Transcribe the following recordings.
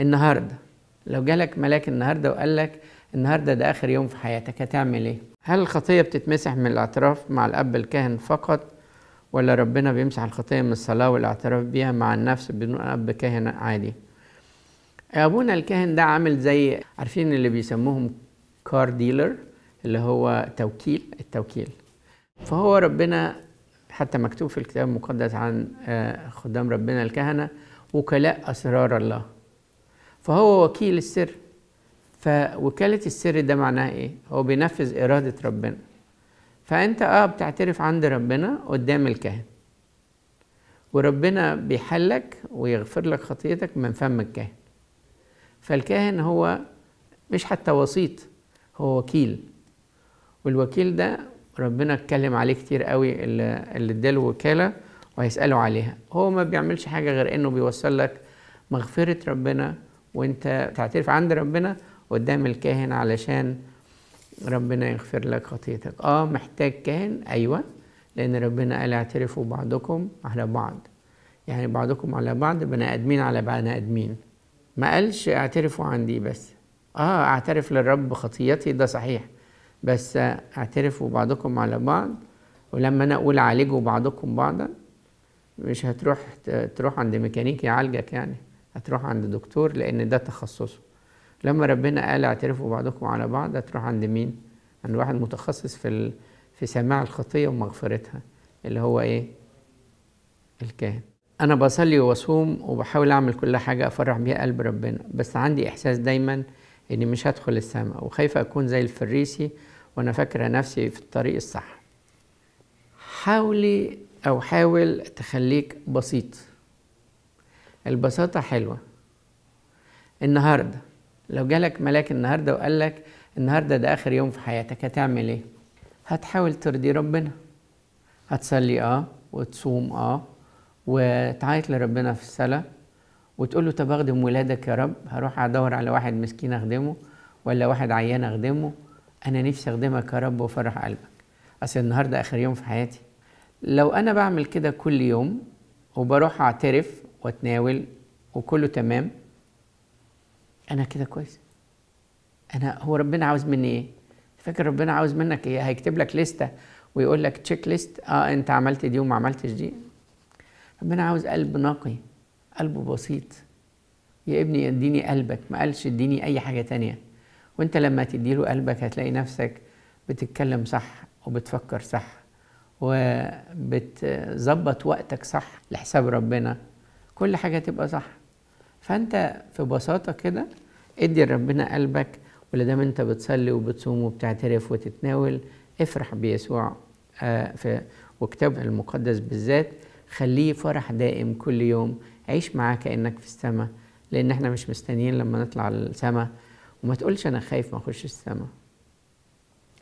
النهارده لو جالك ملاك النهارده وقال لك النهارده ده اخر يوم في حياتك هتعمل ايه هل الخطيه بتتمسح من الاعتراف مع الاب الكاهن فقط ولا ربنا بيمسح الخطيه من الصلاه والاعتراف بيها مع النفس بدون اب كاهن عادي ابونا الكاهن ده عامل زي عارفين اللي بيسموهم كار ديلر اللي هو توكيل التوكيل فهو ربنا حتى مكتوب في الكتاب المقدس عن آه، خدام ربنا الكهنه وكلاء اسرار الله فهو وكيل السر فوكالة السر ده معناها ايه؟ هو بينفذ إرادة ربنا فأنت اه بتعترف عند ربنا قدام الكاهن وربنا بيحلك ويغفر لك خطيتك من فم الكاهن فالكاهن هو مش حتى وسيط هو وكيل والوكيل ده ربنا اتكلم عليه كتير قوي اللي اداله وكاله وهيساله عليها هو ما بيعملش حاجه غير انه بيوصل لك مغفره ربنا وانت تعترف عند ربنا قدام الكاهن علشان ربنا يغفر لك خطيتك اه محتاج كاهن ايوه لان ربنا قال اعترفوا بعضكم على بعض يعني بعضكم على بعض بني ادمين على بني ادمين ما قالش اعترفوا عندي بس اه اعترف للرب خطيتي ده صحيح بس اعترفوا بعضكم على بعض ولما انا اقول عالجوا بعضكم بعضا مش هتروح تروح عند ميكانيكي يعالجك يعني هتروح عند دكتور لأن ده تخصصه لما ربنا قال اعترفوا بعضكم على بعض هتروح عند مين؟ عند واحد متخصص في ال... في سماع الخطية ومغفرتها اللي هو إيه؟ الكاهن أنا بصلي وأصوم وبحاول أعمل كل حاجة أفرح بيها قلب ربنا بس عندي إحساس دايما إني مش هدخل السماء وخايفة أكون زي الفريسي وأنا فاكرة نفسي في الطريق الصح حاولي أو حاول تخليك بسيط البساطة حلوة النهاردة لو جالك ملاك النهاردة وقال لك النهاردة ده آخر يوم في حياتك هتعمل إيه؟ هتحاول ترضي ربنا هتصلي آه وتصوم آه وتعيط لربنا في الصلاة وتقول له طب أخدم ولادك يا رب هروح أدور على واحد مسكين أخدمه ولا واحد عيان أخدمه أنا نفسي أخدمك يا رب وفرح قلبك أصل النهاردة آخر يوم في حياتي لو أنا بعمل كده كل يوم وبروح أعترف واتناول وكله تمام انا كده كويس انا هو ربنا عاوز مني ايه فاكر ربنا عاوز منك ايه هيكتب لك لسته ويقول لك تشيك ليست اه انت عملت دي وما عملتش دي ربنا عاوز قلب نقي قلبه بسيط يا ابني اديني قلبك ما قالش اديني اي حاجه تانية وانت لما تديله قلبك هتلاقي نفسك بتتكلم صح وبتفكر صح وبتظبط وقتك صح لحساب ربنا كل حاجه تبقى صح فانت في بساطه كده ادي لربنا قلبك ولدام انت بتصلي وبتصوم وبتعترف وتتناول افرح بيسوع آه، في وكتاب المقدس بالذات خليه فرح دائم كل يوم عيش معاه كانك في السماء لان احنا مش مستنيين لما نطلع السماء وما تقولش انا خايف ما اخش السماء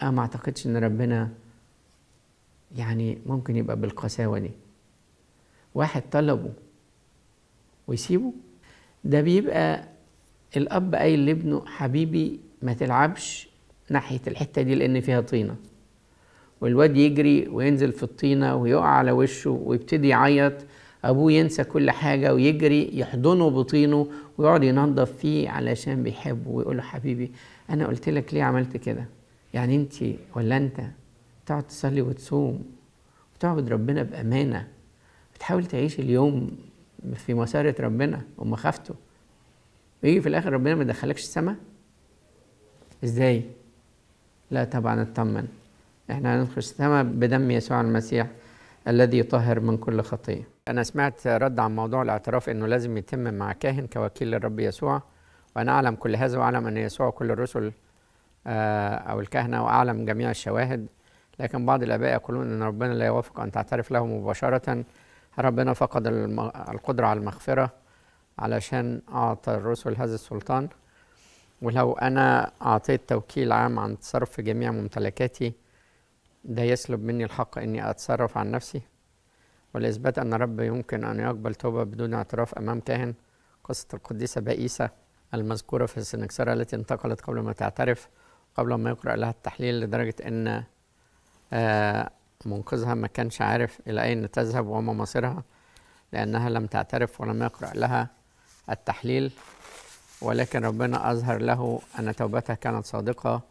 انا آه، ما اعتقدش ان ربنا يعني ممكن يبقى بالقساوه دي واحد طلبه ويسيبه ده بيبقى الاب قايل لابنه حبيبي ما تلعبش ناحيه الحته دي لان فيها طينه والواد يجري وينزل في الطينه ويقع على وشه ويبتدي يعيط ابوه ينسى كل حاجه ويجري يحضنه بطينه ويقعد ينظف فيه علشان بيحبه ويقول له حبيبي انا قلت لك ليه عملت كده يعني انت ولا انت تقعد تصلي وتصوم وتعبد ربنا بامانه وتحاول تعيش اليوم في مسارة ربنا وما خافته ويجي في الآخر ربنا ما يدخلكش السماء إزاي؟ لا طبعا اطمن احنا هندخل السماء بدم يسوع المسيح الذي يطهر من كل خطية أنا سمعت رد عن موضوع الاعتراف أنه لازم يتم مع كاهن كوكيل للرب يسوع وأنا أعلم كل هذا وأعلم أن يسوع كل الرسل آه، أو الكهنة وأعلم جميع الشواهد لكن بعض الآباء يقولون أن ربنا لا يوافق أن تعترف له مباشرة ربنا فقد القدرة على المغفرة علشان أعطى الرسل هذا السلطان ولو أنا أعطيت توكيل عام عن التصرف في جميع ممتلكاتي ده يسلب مني الحق إني أتصرف عن نفسي والإثبات أن رب يمكن أن يقبل توبة بدون اعتراف أمام كاهن قصة القديسة بائسة المذكورة في السنكسرة التي انتقلت قبل ما تعترف قبل ما يقرأ لها التحليل لدرجة أن آه، منقذها ما كانش عارف إلى أين تذهب وما مصيرها لأنها لم تعترف ولم يقرأ لها التحليل ولكن ربنا أظهر له أن توبتها كانت صادقة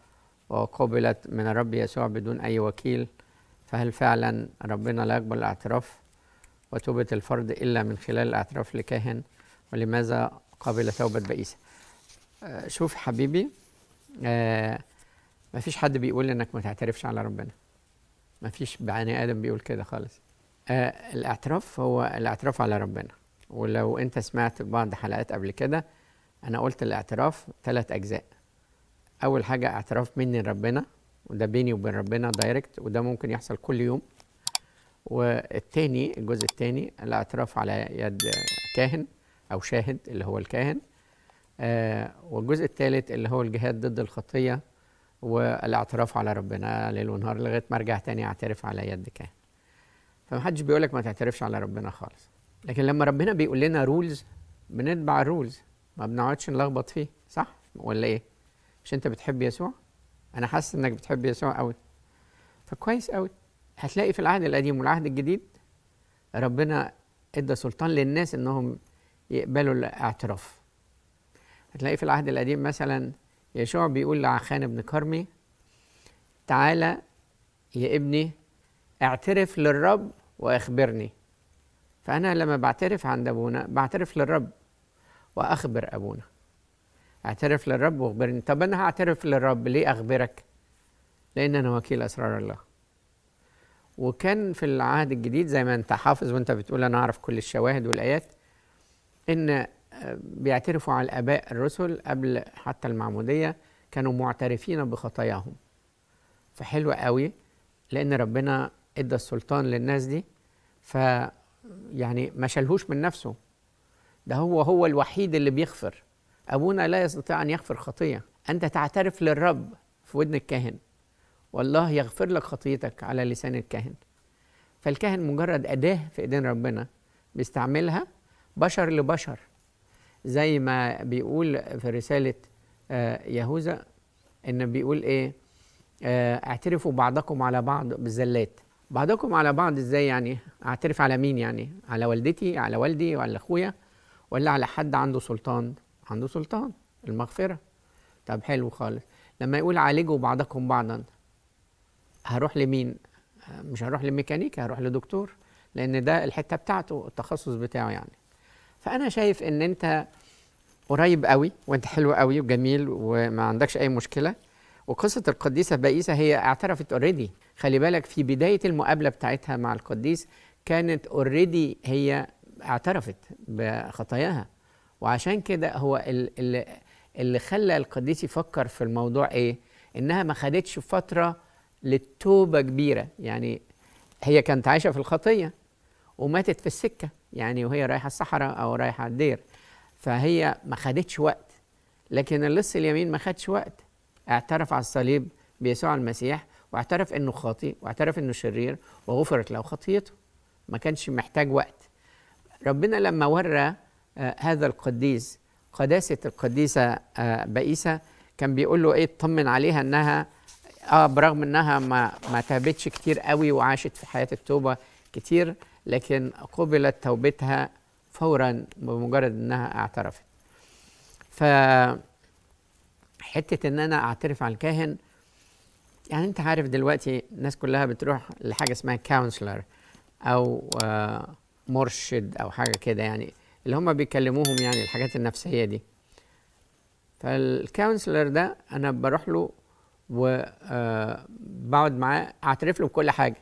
وقبلت من الرب يسوع بدون أي وكيل فهل فعلا ربنا لا يقبل الاعتراف وتوبة الفرد إلا من خلال الاعتراف لكاهن ولماذا قبل توبة بئيسة آه، شوف حبيبي آه، ما مفيش حد بيقول إنك ما تعترفش على ربنا ما فيش بني ادم بيقول كده خالص آه الاعتراف هو الاعتراف على ربنا ولو انت سمعت بعض حلقات قبل كده انا قلت الاعتراف ثلاث اجزاء اول حاجه اعتراف مني لربنا وده بيني وبين ربنا دايركت وده ممكن يحصل كل يوم والتاني الجزء التاني الاعتراف على يد كاهن او شاهد اللي هو الكاهن آه والجزء الثالث اللي هو الجهاد ضد الخطيه والاعتراف على ربنا ليل ونهار لغايه ما ارجع تاني اعترف على يد كاهن فمحدش بيقول لك ما تعترفش على ربنا خالص لكن لما ربنا بيقول لنا رولز بنتبع الرولز ما بنقعدش نلخبط فيه صح ولا ايه مش انت بتحب يسوع انا حاسس انك بتحب يسوع قوي فكويس قوي هتلاقي في العهد القديم والعهد الجديد ربنا ادى سلطان للناس انهم يقبلوا الاعتراف هتلاقي في العهد القديم مثلا يشوع بيقول لعخان ابن كرمي تعالى يا ابني اعترف للرب واخبرني فأنا لما بعترف عند أبونا بعترف للرب وأخبر أبونا اعترف للرب واخبرني طب أنا هعترف للرب ليه أخبرك لأن أنا وكيل أسرار الله وكان في العهد الجديد زي ما أنت حافظ وأنت بتقول أنا أعرف كل الشواهد والآيات إن بيعترفوا على الآباء الرسل قبل حتى المعمودية كانوا معترفين بخطاياهم فحلو قوي لأن ربنا إدى السلطان للناس دي ف يعني ما شالهوش من نفسه ده هو هو الوحيد اللي بيغفر أبونا لا يستطيع أن يغفر خطية أنت تعترف للرب في ودن الكاهن والله يغفر لك خطيتك على لسان الكاهن فالكاهن مجرد أداة في إيدين ربنا بيستعملها بشر لبشر زي ما بيقول في رسالة آه، يهوذا إن بيقول إيه آه، اعترفوا بعضكم على بعض بالزلات بعضكم على بعض إزاي يعني اعترف على مين يعني على والدتي على والدي وعلى أخويا ولا على حد عنده سلطان عنده سلطان المغفرة طب حلو خالص لما يقول عالجوا بعضكم بعضا هروح لمين مش هروح لميكانيكا هروح لدكتور لان ده الحته بتاعته التخصص بتاعه يعني فانا شايف ان انت قريب قوي وانت حلو قوي وجميل وما عندكش اي مشكله وقصه القديسه بائسه هي اعترفت اوريدي خلي بالك في بدايه المقابله بتاعتها مع القديس كانت اوريدي هي اعترفت بخطاياها وعشان كده هو اللي, اللي خلى القديس يفكر في الموضوع ايه انها ما خدتش فتره للتوبه كبيره يعني هي كانت عايشه في الخطيه وماتت في السكه يعني وهي رايحه الصحراء او رايحه الدير فهي ما خدتش وقت لكن اللص اليمين ما خدش وقت اعترف على الصليب بيسوع المسيح واعترف انه خاطئ واعترف انه شرير وغفرت له خطيته ما كانش محتاج وقت ربنا لما ورى آه، هذا القديس قداسه القديسه آه، بئيسه بائسه كان بيقول له ايه اطمن عليها انها اه برغم انها ما ما تابتش كتير قوي وعاشت في حياه التوبه كتير لكن قبلت توبتها فورا بمجرد انها اعترفت ف حته ان انا اعترف على الكاهن يعني انت عارف دلوقتي الناس كلها بتروح لحاجه اسمها كاونسلر او آه، مرشد او حاجه كده يعني اللي هم بيكلموهم يعني الحاجات النفسيه دي فالكاونسلر ده انا بروح له وبقعد آه، معاه اعترف له بكل حاجه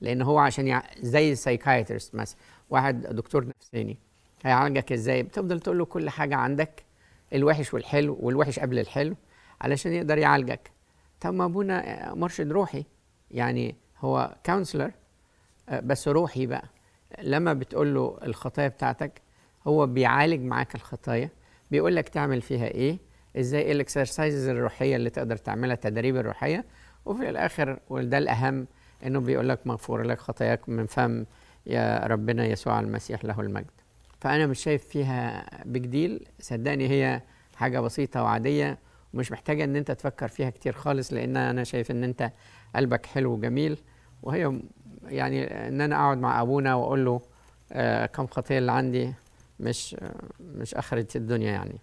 لان هو عشان يع... زي السايكايترست مثلا واحد دكتور نفساني هيعالجك ازاي بتفضل تقول له كل حاجه عندك الوحش والحلو والوحش قبل الحلو علشان يقدر يعالجك طب ما ابونا مرشد روحي يعني هو كونسلر بس روحي بقى لما بتقول له الخطايا بتاعتك هو بيعالج معاك الخطايا بيقول لك تعمل فيها ايه ازاي إيه الاكسرسايزز الروحيه اللي تقدر تعملها التدريب الروحيه وفي الاخر وده الاهم انه بيقول لك مغفور لك خطاياك من فم يا ربنا يسوع المسيح له المجد فانا مش شايف فيها بجديل صدقني هي حاجه بسيطه وعاديه ومش محتاجه ان انت تفكر فيها كتير خالص لان انا شايف ان انت قلبك حلو وجميل وهي يعني ان انا اقعد مع ابونا واقول له آه كم خطيه اللي عندي مش آه مش اخره الدنيا يعني